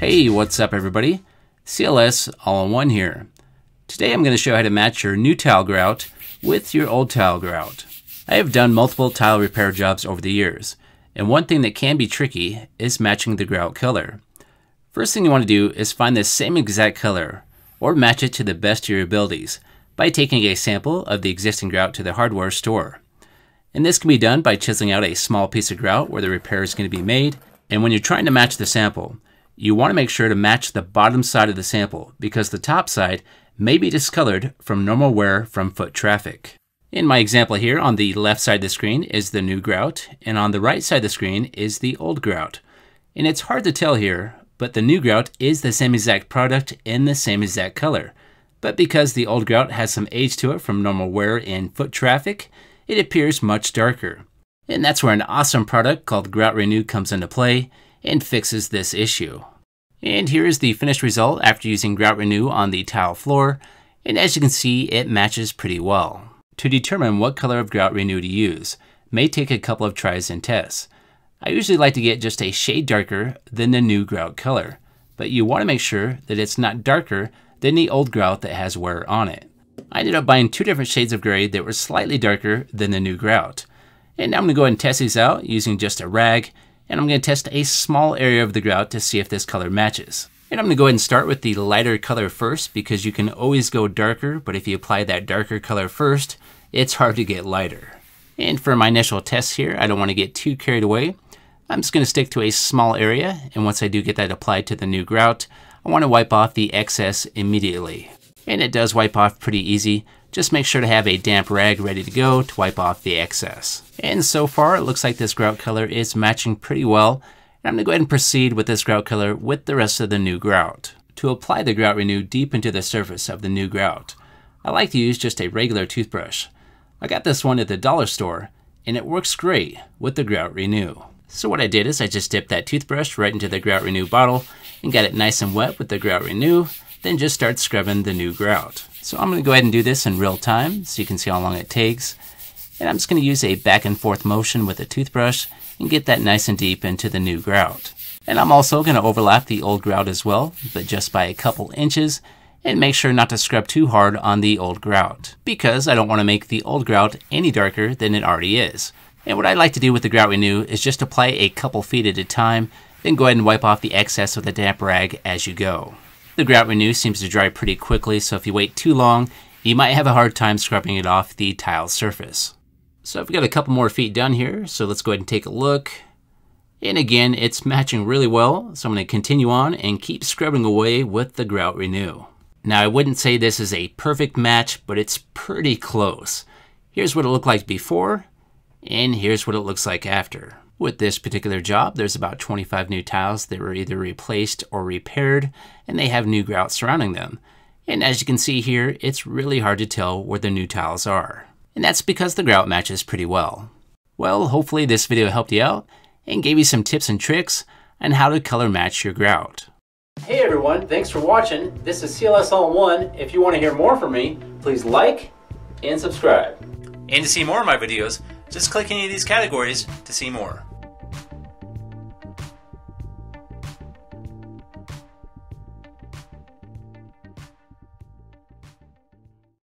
Hey, what's up everybody? CLS All-in-One here. Today I'm going to show you how to match your new tile grout with your old tile grout. I have done multiple tile repair jobs over the years, and one thing that can be tricky is matching the grout color. First thing you want to do is find the same exact color, or match it to the best of your abilities, by taking a sample of the existing grout to the hardware store. And this can be done by chiseling out a small piece of grout where the repair is going to be made, and when you're trying to match the sample, you want to make sure to match the bottom side of the sample because the top side may be discolored from normal wear from foot traffic. In my example here, on the left side of the screen is the new grout, and on the right side of the screen is the old grout. And it's hard to tell here, but the new grout is the same exact product in the same exact color. But because the old grout has some age to it from normal wear and foot traffic, it appears much darker. And that's where an awesome product called Grout Renew comes into play and fixes this issue. And here is the finished result after using grout renew on the tile floor, and as you can see, it matches pretty well. To determine what color of grout renew to use, may take a couple of tries and tests. I usually like to get just a shade darker than the new grout color, but you want to make sure that it's not darker than the old grout that has wear on it. I ended up buying two different shades of gray that were slightly darker than the new grout. And now I'm going to go ahead and test these out using just a rag and I'm going to test a small area of the grout to see if this color matches. And I'm gonna go ahead and start with the lighter color first because you can always go darker, but if you apply that darker color first, it's hard to get lighter. And for my initial test here, I don't wanna get too carried away. I'm just gonna stick to a small area, and once I do get that applied to the new grout, I wanna wipe off the excess immediately. And it does wipe off pretty easy. Just make sure to have a damp rag ready to go to wipe off the excess. And so far, it looks like this grout color is matching pretty well. And I'm gonna go ahead and proceed with this grout color with the rest of the new grout. To apply the grout renew deep into the surface of the new grout, I like to use just a regular toothbrush. I got this one at the dollar store, and it works great with the grout renew. So what I did is I just dipped that toothbrush right into the grout renew bottle and got it nice and wet with the grout renew then just start scrubbing the new grout. So I'm going to go ahead and do this in real time so you can see how long it takes. And I'm just going to use a back and forth motion with a toothbrush and get that nice and deep into the new grout. And I'm also going to overlap the old grout as well, but just by a couple inches and make sure not to scrub too hard on the old grout because I don't want to make the old grout any darker than it already is. And what I like to do with the grout renew is just apply a couple feet at a time, then go ahead and wipe off the excess with a damp rag as you go. The grout renew seems to dry pretty quickly, so if you wait too long, you might have a hard time scrubbing it off the tile surface. So I've got a couple more feet done here, so let's go ahead and take a look. And again, it's matching really well, so I'm going to continue on and keep scrubbing away with the grout renew. Now I wouldn't say this is a perfect match, but it's pretty close. Here's what it looked like before, and here's what it looks like after. With this particular job, there's about 25 new tiles that were either replaced or repaired, and they have new grout surrounding them. And as you can see here, it's really hard to tell where the new tiles are. And that's because the grout matches pretty well. Well, hopefully this video helped you out and gave you some tips and tricks on how to color match your grout. Hey everyone, thanks for watching. This is CLS All in One. If you want to hear more from me, please like and subscribe. And to see more of my videos, just click any of these categories to see more.